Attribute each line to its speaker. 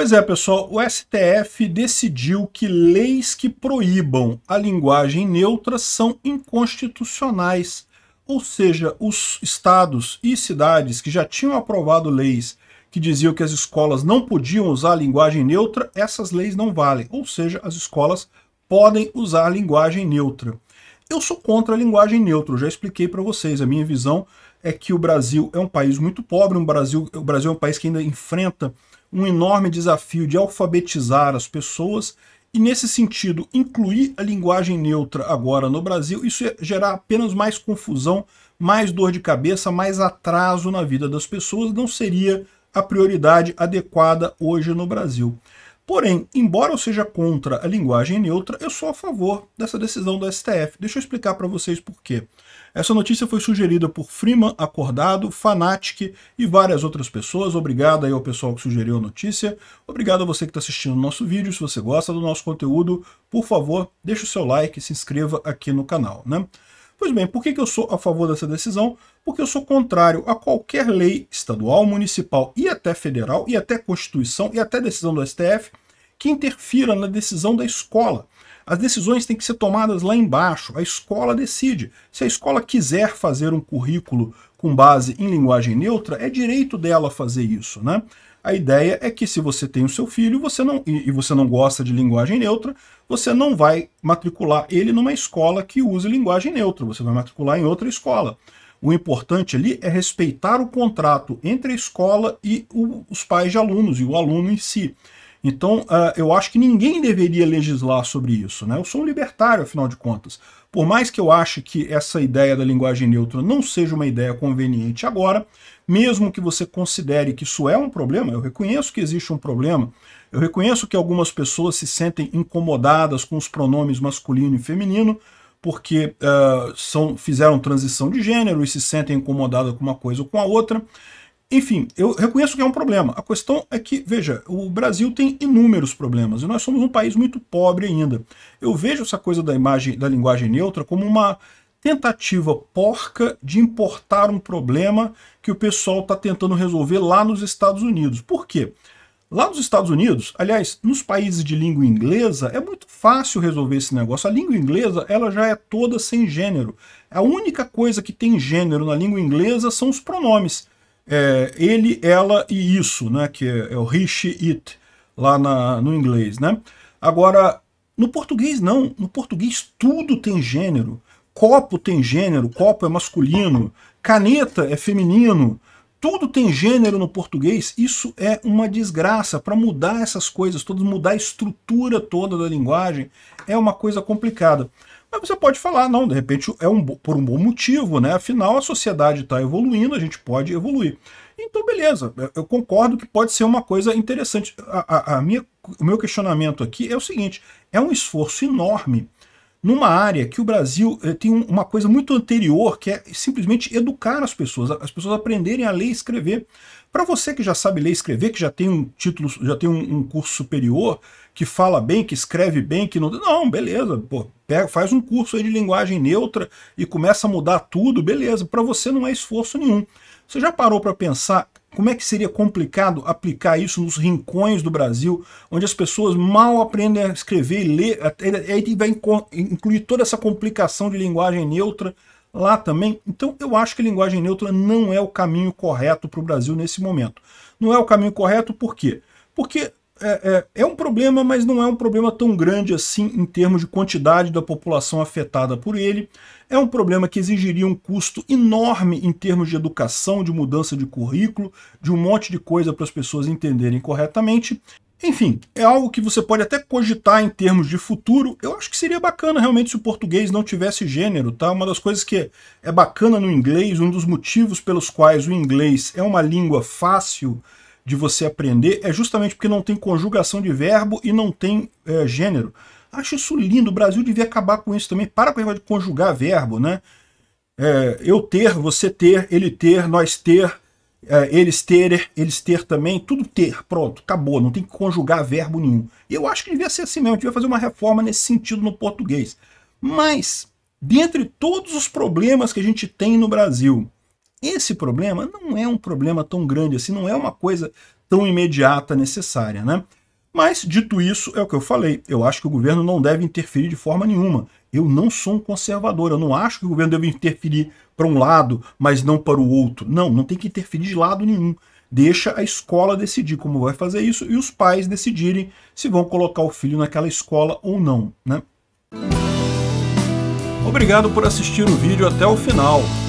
Speaker 1: Pois é, pessoal, o STF decidiu que leis que proíbam a linguagem neutra são inconstitucionais, ou seja, os estados e cidades que já tinham aprovado leis que diziam que as escolas não podiam usar linguagem neutra, essas leis não valem, ou seja, as escolas podem usar linguagem neutra. Eu sou contra a linguagem neutra, já expliquei para vocês, a minha visão é que o Brasil é um país muito pobre, um Brasil, o Brasil é um país que ainda enfrenta um enorme desafio de alfabetizar as pessoas e, nesse sentido, incluir a linguagem neutra agora no Brasil, isso ia gerar apenas mais confusão, mais dor de cabeça, mais atraso na vida das pessoas, não seria a prioridade adequada hoje no Brasil. Porém, embora eu seja contra a linguagem neutra, eu sou a favor dessa decisão do STF. Deixa eu explicar para vocês por quê. Essa notícia foi sugerida por Freeman Acordado, Fanatic e várias outras pessoas. Obrigado aí ao pessoal que sugeriu a notícia. Obrigado a você que está assistindo o nosso vídeo. Se você gosta do nosso conteúdo, por favor, deixe o seu like e se inscreva aqui no canal. Né? Pois bem, por que, que eu sou a favor dessa decisão? Porque eu sou contrário a qualquer lei estadual, municipal e até federal, e até Constituição, e até decisão do STF, que interfira na decisão da escola. As decisões têm que ser tomadas lá embaixo, a escola decide. Se a escola quiser fazer um currículo com base em linguagem neutra, é direito dela fazer isso, né? A ideia é que se você tem o seu filho você não, e você não gosta de linguagem neutra, você não vai matricular ele numa escola que use linguagem neutra, você vai matricular em outra escola. O importante ali é respeitar o contrato entre a escola e o, os pais de alunos e o aluno em si. Então, uh, eu acho que ninguém deveria legislar sobre isso. Né? Eu sou um libertário, afinal de contas. Por mais que eu ache que essa ideia da linguagem neutra não seja uma ideia conveniente agora, mesmo que você considere que isso é um problema, eu reconheço que existe um problema, eu reconheço que algumas pessoas se sentem incomodadas com os pronomes masculino e feminino, porque uh, são, fizeram transição de gênero e se sentem incomodadas com uma coisa ou com a outra. Enfim, eu reconheço que é um problema. A questão é que, veja, o Brasil tem inúmeros problemas e nós somos um país muito pobre ainda. Eu vejo essa coisa da imagem, da linguagem neutra como uma tentativa porca de importar um problema que o pessoal está tentando resolver lá nos Estados Unidos. Por quê? Lá nos Estados Unidos, aliás, nos países de língua inglesa, é muito fácil resolver esse negócio. A língua inglesa ela já é toda sem gênero. A única coisa que tem gênero na língua inglesa são os pronomes é, ele, ela e isso, né? Que é, é o he, she, it, lá na, no inglês, né? Agora, no português não. No português tudo tem gênero. Copo tem gênero, copo é masculino. Caneta é feminino tudo tem gênero no português, isso é uma desgraça. Para mudar essas coisas todas, mudar a estrutura toda da linguagem, é uma coisa complicada. Mas você pode falar, não, de repente é um, por um bom motivo, né? Afinal, a sociedade está evoluindo, a gente pode evoluir. Então, beleza, eu concordo que pode ser uma coisa interessante. A, a, a minha, o meu questionamento aqui é o seguinte, é um esforço enorme numa área que o Brasil eh, tem uma coisa muito anterior, que é simplesmente educar as pessoas, as pessoas aprenderem a ler e escrever. Para você que já sabe ler e escrever, que já tem um título, já tem um, curso superior, que fala bem, que escreve bem, que não. Não, beleza, pô, pega, faz um curso aí de linguagem neutra e começa a mudar tudo, beleza. Para você não é esforço nenhum. Você já parou para pensar como é que seria complicado aplicar isso nos rincões do Brasil, onde as pessoas mal aprendem a escrever e ler, aí vai incluir toda essa complicação de linguagem neutra lá também? Então eu acho que linguagem neutra não é o caminho correto para o Brasil nesse momento. Não é o caminho correto por quê? Porque é, é, é, um problema, mas não é um problema tão grande assim em termos de quantidade da população afetada por ele. É um problema que exigiria um custo enorme em termos de educação, de mudança de currículo, de um monte de coisa para as pessoas entenderem corretamente. Enfim, é algo que você pode até cogitar em termos de futuro. Eu acho que seria bacana realmente se o português não tivesse gênero, tá? Uma das coisas que é bacana no inglês, um dos motivos pelos quais o inglês é uma língua fácil de você aprender é justamente porque não tem conjugação de verbo e não tem é, gênero. Acho isso lindo, o Brasil devia acabar com isso também. Para com a de conjugar verbo, né? É, eu ter, você ter, ele ter, nós ter, é, eles ter, eles ter também, tudo ter, pronto, acabou, não tem que conjugar verbo nenhum. Eu acho que devia ser assim mesmo, devia fazer uma reforma nesse sentido no português. Mas, dentre todos os problemas que a gente tem no Brasil, esse problema não é um problema tão grande assim, não é uma coisa tão imediata necessária, né? Mas, dito isso, é o que eu falei. Eu acho que o governo não deve interferir de forma nenhuma. Eu não sou um conservador, eu não acho que o governo deve interferir para um lado, mas não para o outro. Não, não tem que interferir de lado nenhum. Deixa a escola decidir como vai fazer isso e os pais decidirem se vão colocar o filho naquela escola ou não. Né? Obrigado por assistir o vídeo até o final.